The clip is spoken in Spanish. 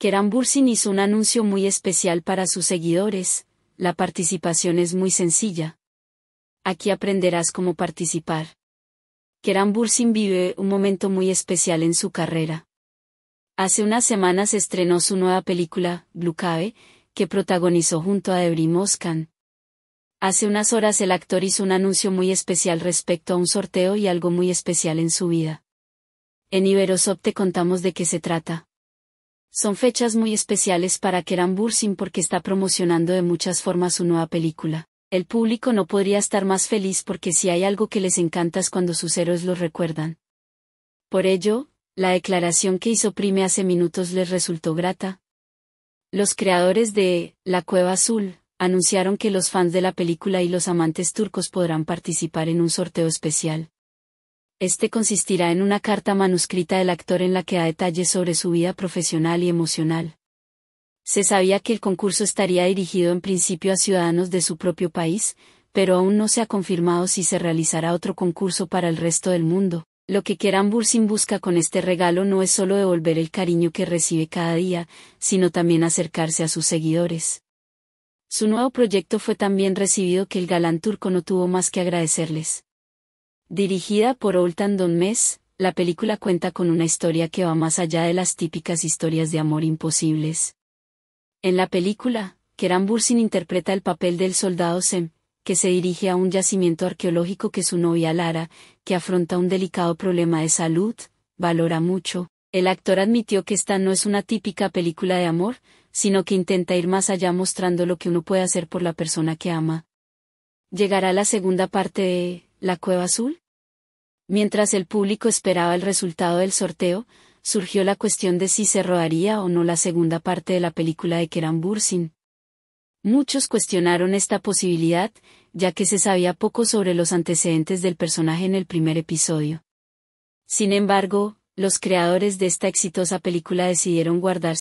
Keran Bursin hizo un anuncio muy especial para sus seguidores, la participación es muy sencilla. Aquí aprenderás cómo participar. Keran Bursin vive un momento muy especial en su carrera. Hace unas semanas estrenó su nueva película, Blue Cave, que protagonizó junto a Ebri Moscan. Hace unas horas el actor hizo un anuncio muy especial respecto a un sorteo y algo muy especial en su vida. En Iberosop te contamos de qué se trata. Son fechas muy especiales para Keran Bursin porque está promocionando de muchas formas su nueva película. El público no podría estar más feliz porque si hay algo que les encanta es cuando sus héroes los recuerdan. Por ello, la declaración que hizo Prime hace minutos les resultó grata. Los creadores de La Cueva Azul anunciaron que los fans de la película y los amantes turcos podrán participar en un sorteo especial. Este consistirá en una carta manuscrita del actor en la que da detalles sobre su vida profesional y emocional. Se sabía que el concurso estaría dirigido en principio a ciudadanos de su propio país, pero aún no se ha confirmado si se realizará otro concurso para el resto del mundo. Lo que Kieran Bursin busca con este regalo no es solo devolver el cariño que recibe cada día, sino también acercarse a sus seguidores. Su nuevo proyecto fue tan bien recibido que el galán turco no tuvo más que agradecerles. Dirigida por Oltan Mess, la película cuenta con una historia que va más allá de las típicas historias de amor imposibles. En la película, Keran Bursin interpreta el papel del soldado Sem, que se dirige a un yacimiento arqueológico que su novia Lara, que afronta un delicado problema de salud, valora mucho. El actor admitió que esta no es una típica película de amor, sino que intenta ir más allá mostrando lo que uno puede hacer por la persona que ama. Llegará la segunda parte de la Cueva Azul? Mientras el público esperaba el resultado del sorteo, surgió la cuestión de si se rodaría o no la segunda parte de la película de Keran Bursin. Muchos cuestionaron esta posibilidad, ya que se sabía poco sobre los antecedentes del personaje en el primer episodio. Sin embargo, los creadores de esta exitosa película decidieron guardar